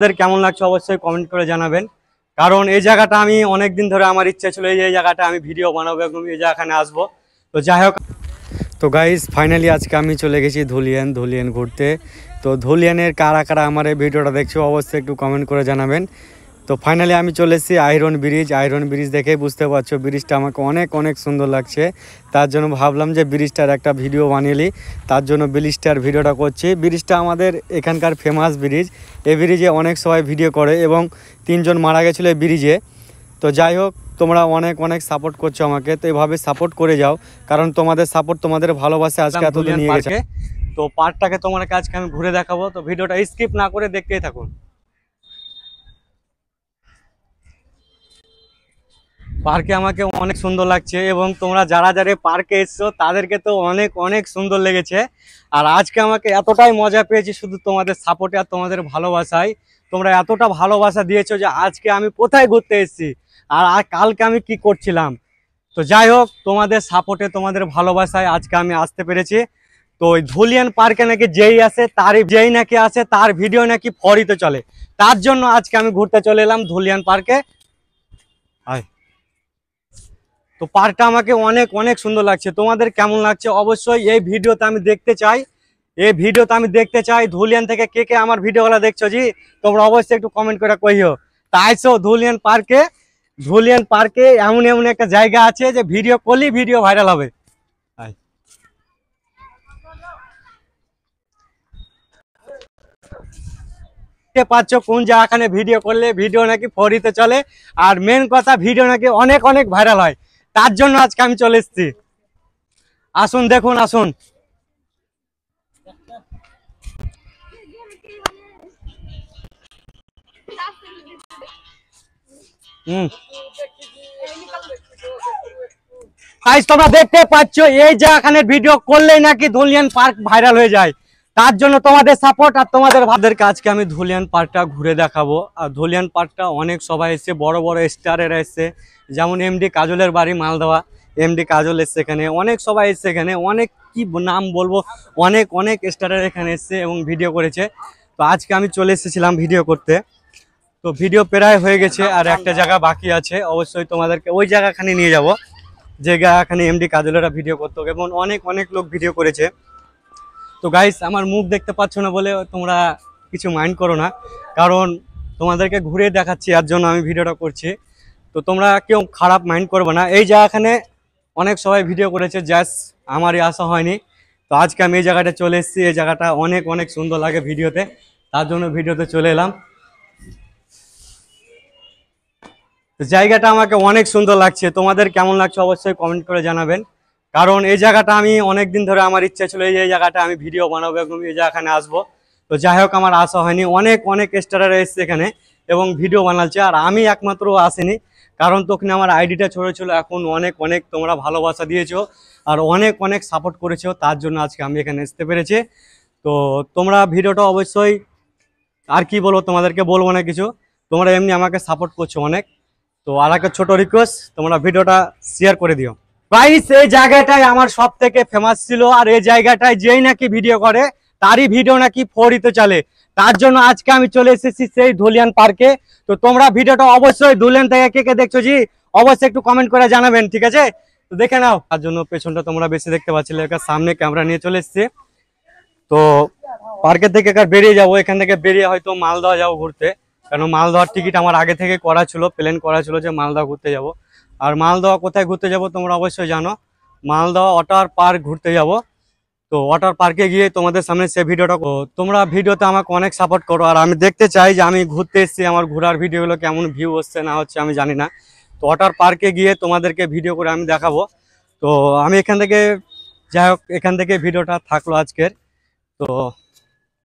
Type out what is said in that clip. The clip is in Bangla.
আপনাদের কেমন লাগছে অবশ্যই কমেন্ট করে জানাবেন কারণ এই জায়গাটা আমি অনেক দিন ধরে আমার ইচ্ছা ছিল এই জায়গাটা আমি ভিডিও বানাবো এবং এই জায়গাখানে আসবো তো যাই হোক তো গাইজ ফাইনালি আজকে আমি চলে গেছি ধুলিয়ান ধুলিয়ান ঘুরতে তো ধুলিয়ানের কারা কারা আমার এই ভিডিওটা দেখছো অবশ্যই একটু কমেন্ট করে জানাবেন তো ফাইনালি আমি চলে এসেছি আয়রন ব্রিজ আয়রন ব্রিজ দেখে বুঝতে পারছো ব্রিজটা আমাকে অনেক অনেক সুন্দর লাগছে তার জন্য ভাবলাম যে ব্রিজটার একটা ভিডিও বানিয়ে তার জন্য ব্রিজটার ভিডিওটা করছি ব্রিজটা আমাদের এখানকার ফেমাস ব্রিজ এই ব্রিজে অনেক সবাই ভিডিও করে এবং তিনজন মারা গেছিলো এই ব্রিজে তো যাই হোক তোমরা অনেক অনেক সাপোর্ট করছো আমাকে তো এভাবে সাপোর্ট করে যাও কারণ তোমাদের সাপোর্ট তোমাদের ভালোবাসে আজকে এতদিন নিয়ে গেছে তো পার্কটাকে তোমার কাজকে আমি ঘুরে দেখাবো তো ভিডিওটা স্কিপ না করে দেখতেই থাকুন পার্কে আমাকে অনেক সুন্দর লাগছে এবং তোমরা যারা যারা পার্কে এসছো তাদেরকে তো অনেক অনেক সুন্দর লেগেছে আর আজকে আমাকে এতটাই মজা পেয়েছি শুধু তোমাদের সাপোর্টে আর তোমাদের ভালোবাসায় তোমরা এতটা ভালোবাসা দিয়েছো যে আজকে আমি কোথায় ঘুরতে এসেছি আর আর কালকে আমি কি করছিলাম তো যাই হোক তোমাদের সাপোর্টে তোমাদের ভালোবাসায় আজকে আমি আসতে পেরেছি তো ওই ধুলিয়ান পার্কে নাকি যেই আসে তার যেই নাকি আসে তার ভিডিও নাকি ফরিতে চলে তার জন্য আজকে আমি ঘুরতে চলে এলাম ধুলিয়ান পার্কে হয় তো পার্কটা আমাকে অনেক অনেক সুন্দর লাগছে তোমাদের কেমন লাগছে অবশ্যই এই ভিডিওতে আমি দেখতে চাই এই ভিডিওতে আমি দেখতে চাই ধুলিয়ান থেকে কে কে আমার ভিডিওগুলো দেখছো জি তোমরা অবশ্যই একটু কমেন্ট করে কইও তাইছো ধুলিয়ান পার্কে ধুলিয়ান পার্কে এমন এমন একটা জায়গা আছে যে ভিডিও করলেই ভিডিও ভাইরাল হবে দেখতে পাচ্ছ কোন জায়গাখানে ভিডিও করলে ভিডিও নাকি ফরিতে চলে আর মেন কথা ভিডিও নাকি অনেক অনেক ভাইরাল হয় তার জন্য আজকে আমি চলে এসছি আসুন দেখুন আসুন তোমরা দেখতে পাচ্ছ এই যে এখানে ভিডিও করলেই নাকি ধুলিয়ান পার্ক ভাইরাল হয়ে যায় তার জন্য তোমাদের সাপোর্ট আর তোমাদের ভাবদের কাজকে আমি ধুলিয়ান পার্কটা ঘুরে দেখাবো আর ধুলিয়ান পার্কটা অনেক সবাই এসছে বড় বড় স্টারেরা এসছে যেমন এমডি কাজলের বাড়ি মালদা এমডি কাজল এসছে এখানে অনেক সবাই এসছে এখানে অনেক কি নাম বলবো অনেক অনেক স্টারের এখানে এসছে এবং ভিডিও করেছে তো আজকে আমি চলে এসেছিলাম ভিডিও করতে তো ভিডিও প্রায় হয়ে গেছে আর একটা জায়গা বাকি আছে অবশ্যই তোমাদেরকে ওই জায়গাখানে নিয়ে যাব যে জায়গাখানে এমডি কাজলেরা ভিডিও করতো এবং অনেক অনেক লোক ভিডিও করেছে তো গাইস আমার মুখ দেখতে পাচ্ছ না বলে তোমরা কিছু মাইন্ড করো না কারণ তোমাদেরকে ঘুরে দেখাচ্ছি আর জন্য আমি ভিডিওটা করছি তো তোমরা কেউ খারাপ মাইন্ড করবে না এই জায়গাখানে অনেক সবাই ভিডিও করেছে জাস্ট আমারই আসা হয়নি তো আজকে আমি এই জায়গাটা চলে এসেছি এই জায়গাটা অনেক অনেক সুন্দর লাগে ভিডিওতে তার জন্য ভিডিওতে চলে এলাম জায়গাটা আমাকে অনেক সুন্দর লাগছে তোমাদের কেমন লাগছে অবশ্যই কমেন্ট করে জানাবেন কারণ এই জায়গাটা আমি অনেক দিন ধরে আমার ইচ্ছা ছিল এই জায়গাটা আমি ভিডিও বানাবো এবং এই জায়গাখানে আসবো তো যাই হোক আমার আসা হয়নি অনেক অনেক স্টারার এসছে এখানে এবং ভিডিও বানাচ্ছে আর আমি একমাত্র আসেনি কারণ তখন আমার আইডিটা ছোট ছিল এখন অনেক অনেক তোমরা ভালোবাসা দিয়েছো আর অনেক অনেক সাপোর্ট করেছো তার জন্য আজকে আমি এখানে আসতে পেরেছি তো তোমরা ভিডিওটা অবশ্যই আর কি বলবো তোমাদেরকে বলবো না কিছু তোমরা এমনি আমাকে সাপোর্ট করছো অনেক তো আর একটা ছোটো রিকোয়েস্ট তোমরা ভিডিওটা শেয়ার করে দিও ভাই সেই জায়গাটাই আমার সব থেকে ফেমাস ছিল আর এই জায়গাটায় যেই নাকি ভিডিও করে তারই ভিডিও নাকি ফোরিতে চলে তার জন্য আজকে আমি চলে এসেছি সেই ধুলিয়ান পার্কে তো তোমরা ভিডিওটা অবশ্যই ধুলিয়ান থেকে কে কে দেখছো জি অবশ্যই একটু কমেন্ট করে জানাবেন ঠিক আছে তো দেখে নাও তার জন্য পেছনটা তোমরা বেশি দেখতে পাচ্ছিলে এবার সামনে ক্যামেরা নিয়ে চলে এসছি তো পার্কের থেকে এবার বেরিয়ে যাবো এখান থেকে বেরিয়ে হয়তো মালদহ যাবো ঘুরতে কেন মালদহার টিকিট আমার আগে থেকে করা ছিল প্ল্যান করা ছিল যে মালদহ ঘুরতে যাবো আর মালদহ কোথায় ঘুরতে যাব তোমরা অবশ্যই জানো মালদহ ওয়াটার পার্ক ঘুরতে যাব তো ওয়াটার পার্কে গিয়ে তোমাদের সামনে সে ভিডিওটা তোমরা ভিডিওতে আমাকে অনেক সাপোর্ট করো আর আমি দেখতে চাই যে আমি ঘুরতে এসেছি আমার ঘোরার ভিডিওগুলো কেমন ভিউ হচ্ছে না হচ্ছে আমি জানি না তো ওয়াটার পার্কে গিয়ে তোমাদেরকে ভিডিও করে আমি দেখাবো তো আমি এখান থেকে যাই হোক এখান থেকে ভিডিওটা থাকলো আজকের তো